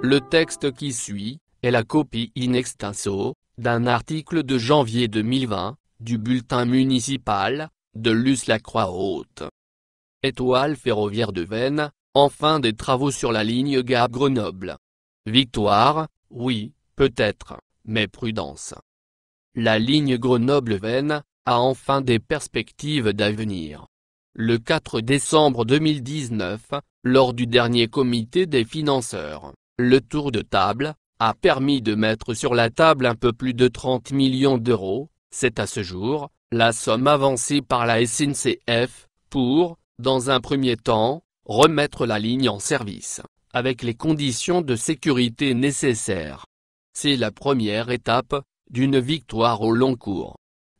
Le texte qui suit est la copie in extenso d'un article de janvier 2020 du bulletin municipal de Luce la Croix-Haute. Étoile ferroviaire de Vennes, enfin des travaux sur la ligne Gare Grenoble. Victoire, oui, peut-être, mais prudence. La ligne Grenoble-Vennes a enfin des perspectives d'avenir. Le 4 décembre 2019, lors du dernier comité des financeurs le tour de table a permis de mettre sur la table un peu plus de 30 millions d'euros, c'est à ce jour, la somme avancée par la SNCF, pour, dans un premier temps, remettre la ligne en service, avec les conditions de sécurité nécessaires. C'est la première étape, d'une victoire au long cours.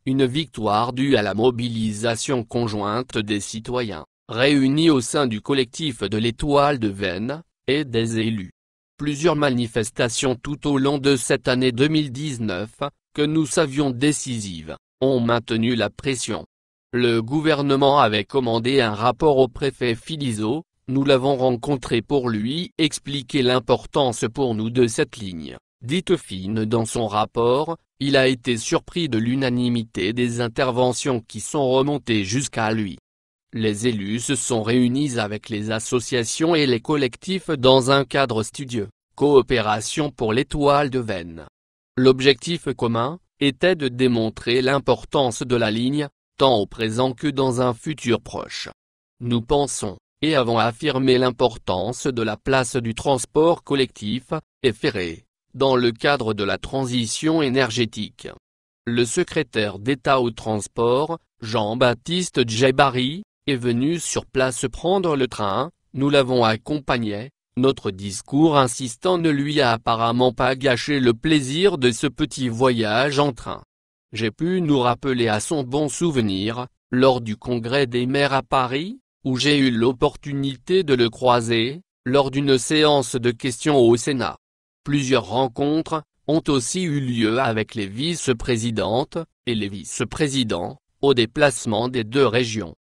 Une victoire due à la mobilisation conjointe des citoyens, réunis au sein du collectif de l'étoile de Venne, et des élus plusieurs manifestations tout au long de cette année 2019, que nous savions décisives, ont maintenu la pression. Le gouvernement avait commandé un rapport au préfet Philizo. nous l'avons rencontré pour lui expliquer l'importance pour nous de cette ligne. Dite fine dans son rapport, il a été surpris de l'unanimité des interventions qui sont remontées jusqu'à lui. Les élus se sont réunis avec les associations et les collectifs dans un cadre studieux, coopération pour l'étoile de Veynes. L'objectif commun, était de démontrer l'importance de la ligne, tant au présent que dans un futur proche. Nous pensons, et avons affirmé l'importance de la place du transport collectif, et ferré, dans le cadre de la transition énergétique. Le secrétaire d'État au transport, Jean-Baptiste Djebari, est venu sur place prendre le train, nous l'avons accompagné, notre discours insistant ne lui a apparemment pas gâché le plaisir de ce petit voyage en train. J'ai pu nous rappeler à son bon souvenir, lors du congrès des maires à Paris, où j'ai eu l'opportunité de le croiser, lors d'une séance de questions au Sénat. Plusieurs rencontres, ont aussi eu lieu avec les vice-présidentes, et les vice-présidents, au déplacement des deux régions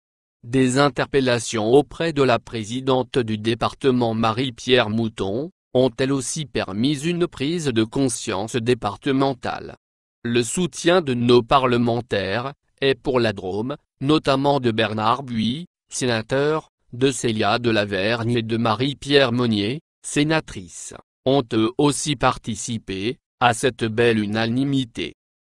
des interpellations auprès de la présidente du département Marie-Pierre Mouton, ont elles aussi permis une prise de conscience départementale. Le soutien de nos parlementaires, est pour la Drôme, notamment de Bernard Buis, sénateur, de Célia de Lavergne et de Marie-Pierre Monnier, sénatrice, ont eux aussi participé, à cette belle unanimité.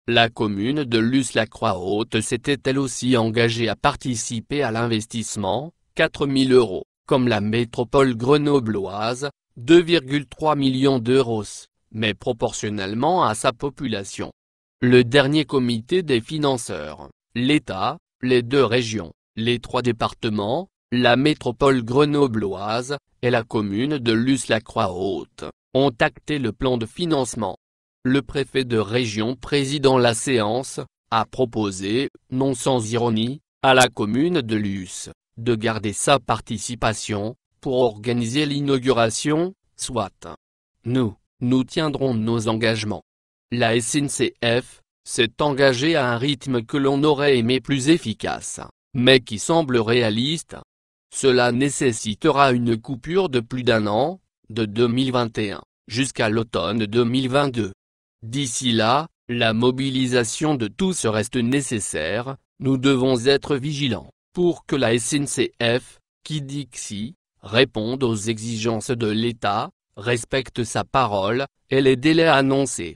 La commune de Luz-la-Croix-Haute s'était elle aussi engagée à participer à l'investissement, 4 000 euros, comme la métropole grenobloise, 2,3 millions d'euros, mais proportionnellement à sa population. Le dernier comité des financeurs, l'État, les deux régions, les trois départements, la métropole grenobloise, et la commune de Luz-la-Croix-Haute, ont acté le plan de financement le préfet de région président la séance, a proposé, non sans ironie, à la commune de Luce, de garder sa participation, pour organiser l'inauguration, soit. Nous, nous tiendrons nos engagements. La SNCF, s'est engagée à un rythme que l'on aurait aimé plus efficace, mais qui semble réaliste. Cela nécessitera une coupure de plus d'un an, de 2021, jusqu'à l'automne 2022. D'ici là, la mobilisation de tous reste nécessaire, nous devons être vigilants, pour que la SNCF, qui dit si, réponde aux exigences de l'État, respecte sa parole, et les délais annoncés.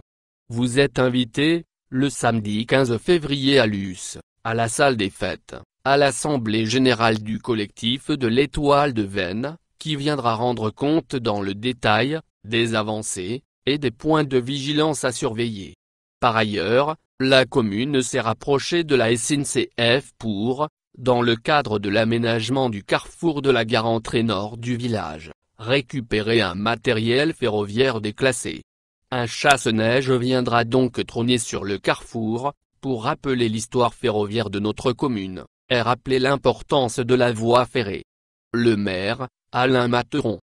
Vous êtes invité, le samedi 15 février à Lus, à la salle des fêtes, à l'Assemblée générale du collectif de l'Étoile de Vennes, qui viendra rendre compte dans le détail, des avancées, et des points de vigilance à surveiller. Par ailleurs, la commune s'est rapprochée de la SNCF pour, dans le cadre de l'aménagement du carrefour de la gare entrée nord du village, récupérer un matériel ferroviaire déclassé. Un chasse-neige viendra donc trôner sur le carrefour, pour rappeler l'histoire ferroviaire de notre commune, et rappeler l'importance de la voie ferrée. Le maire, Alain Materon,